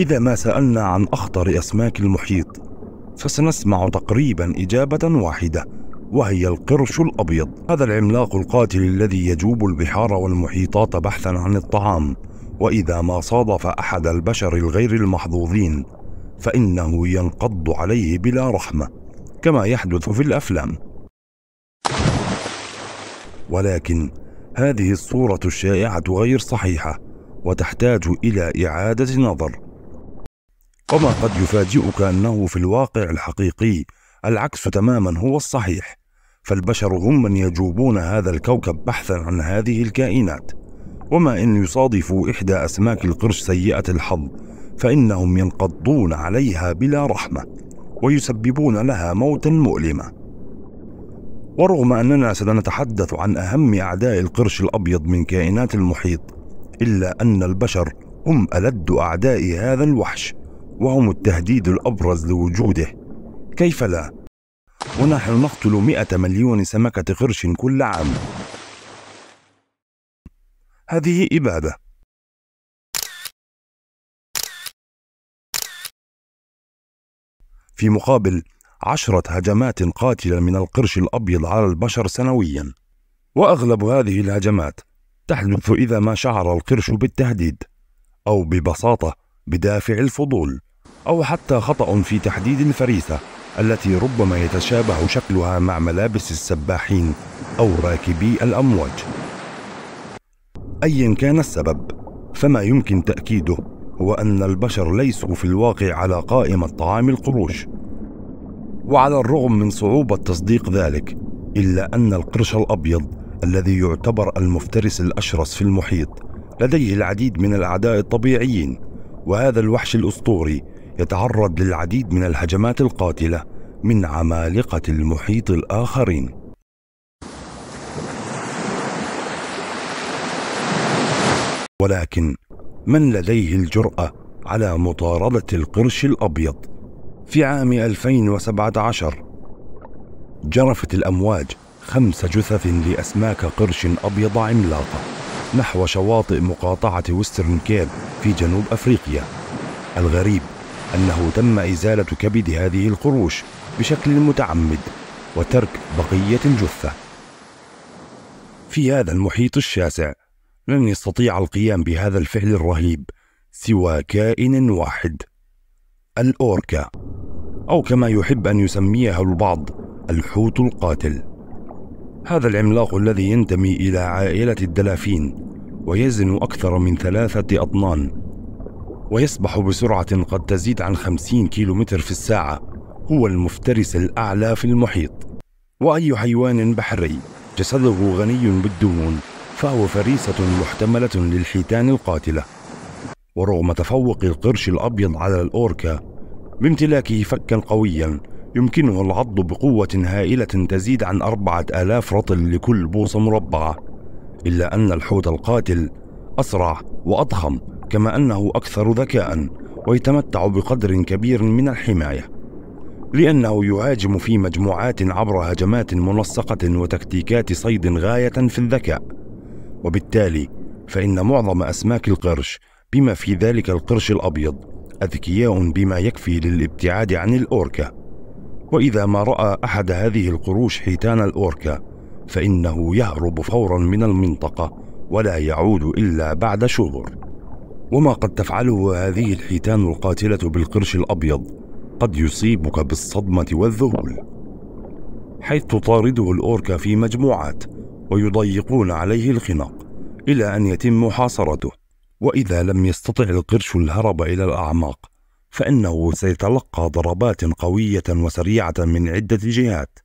إذا ما سألنا عن أخطر أسماك المحيط فسنسمع تقريبا إجابة واحدة وهي القرش الأبيض هذا العملاق القاتل الذي يجوب البحار والمحيطات بحثا عن الطعام وإذا ما صادف أحد البشر الغير المحظوظين فإنه ينقض عليه بلا رحمة كما يحدث في الأفلام ولكن هذه الصورة الشائعة غير صحيحة وتحتاج إلى إعادة نظر وما قد يفاجئك أنه في الواقع الحقيقي العكس تماما هو الصحيح فالبشر هم من يجوبون هذا الكوكب بحثا عن هذه الكائنات وما إن يصادفوا إحدى أسماك القرش سيئة الحظ فإنهم ينقضون عليها بلا رحمة ويسببون لها موتا مؤلمة ورغم أننا سنتحدث عن أهم أعداء القرش الأبيض من كائنات المحيط إلا أن البشر هم ألد أعداء هذا الوحش وهم التهديد الأبرز لوجوده كيف لا؟ ونحن نقتل مئة مليون سمكة قرش كل عام هذه إبادة في مقابل عشرة هجمات قاتلة من القرش الأبيض على البشر سنويا وأغلب هذه الهجمات تحدث إذا ما شعر القرش بالتهديد أو ببساطة بدافع الفضول أو حتى خطأ في تحديد الفريسة التي ربما يتشابه شكلها مع ملابس السباحين أو راكبي الأمواج. أيا كان السبب، فما يمكن تأكيده هو أن البشر ليسوا في الواقع على قائمة طعام القروش. وعلى الرغم من صعوبة تصديق ذلك، إلا أن القرش الأبيض الذي يعتبر المفترس الأشرس في المحيط لديه العديد من الأعداء الطبيعيين، وهذا الوحش الأسطوري يتعرض للعديد من الهجمات القاتلة من عمالقة المحيط الآخرين ولكن من لديه الجرأة على مطاردة القرش الأبيض؟ في عام 2017 جرفت الأمواج خمس جثث لأسماك قرش أبيض عملاقة نحو شواطئ مقاطعة وسترن كيب في جنوب أفريقيا الغريب أنه تم إزالة كبد هذه القروش بشكل متعمد وترك بقية الجثة. في هذا المحيط الشاسع لن يستطيع القيام بهذا الفعل الرهيب سوى كائن واحد الأوركا أو كما يحب أن يسميها البعض الحوت القاتل. هذا العملاق الذي ينتمي إلى عائلة الدلافين ويزن أكثر من ثلاثة أطنان ويسبح بسرعة قد تزيد عن 50 كيلومتر في الساعة هو المفترس الأعلى في المحيط وأي حيوان بحري جسده غني بالدهون فهو فريسة محتملة للحيتان القاتلة ورغم تفوق القرش الأبيض على الأوركا بامتلاكه فكا قويا يمكنه العض بقوة هائلة تزيد عن أربعة آلاف رطل لكل بوصة مربعة إلا أن الحوت القاتل أسرع وأضخم كما أنه أكثر ذكاء ويتمتع بقدر كبير من الحماية لأنه يهاجم في مجموعات عبر هجمات منسقة وتكتيكات صيد غاية في الذكاء وبالتالي فإن معظم أسماك القرش بما في ذلك القرش الأبيض أذكياء بما يكفي للابتعاد عن الأوركا وإذا ما رأى أحد هذه القروش حيتان الأوركا فإنه يهرب فورا من المنطقة ولا يعود إلا بعد شهور وما قد تفعله هذه الحيتان القاتلة بالقرش الأبيض قد يصيبك بالصدمة والذهول حيث تطارده الأوركا في مجموعات ويضيقون عليه الخناق إلى أن يتم محاصرته وإذا لم يستطع القرش الهرب إلى الأعماق فإنه سيتلقى ضربات قوية وسريعة من عدة جهات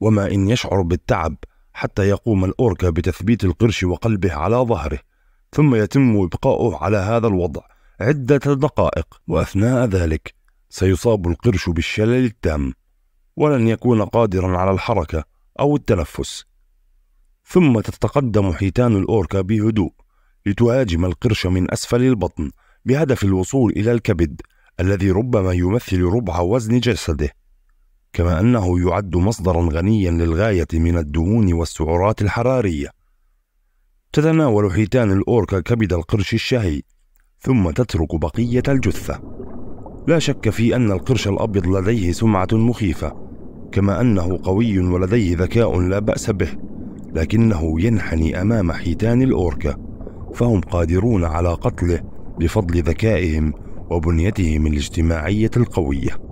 وما إن يشعر بالتعب حتى يقوم الأوركا بتثبيت القرش وقلبه على ظهره ثم يتم إبقاؤه على هذا الوضع عدة دقائق وأثناء ذلك سيصاب القرش بالشلل التام ولن يكون قادرا على الحركة أو التنفس ثم تتقدم حيتان الأوركا بهدوء لتهاجم القرش من أسفل البطن بهدف الوصول إلى الكبد الذي ربما يمثل ربع وزن جسده كما أنه يعد مصدرا غنيا للغاية من الدهون والسعرات الحرارية تتناول حيتان الأوركا كبد القرش الشهي ثم تترك بقية الجثة لا شك في أن القرش الأبيض لديه سمعة مخيفة كما أنه قوي ولديه ذكاء لا بأس به لكنه ينحني أمام حيتان الأوركا فهم قادرون على قتله بفضل ذكائهم وبنيتهم الاجتماعية القوية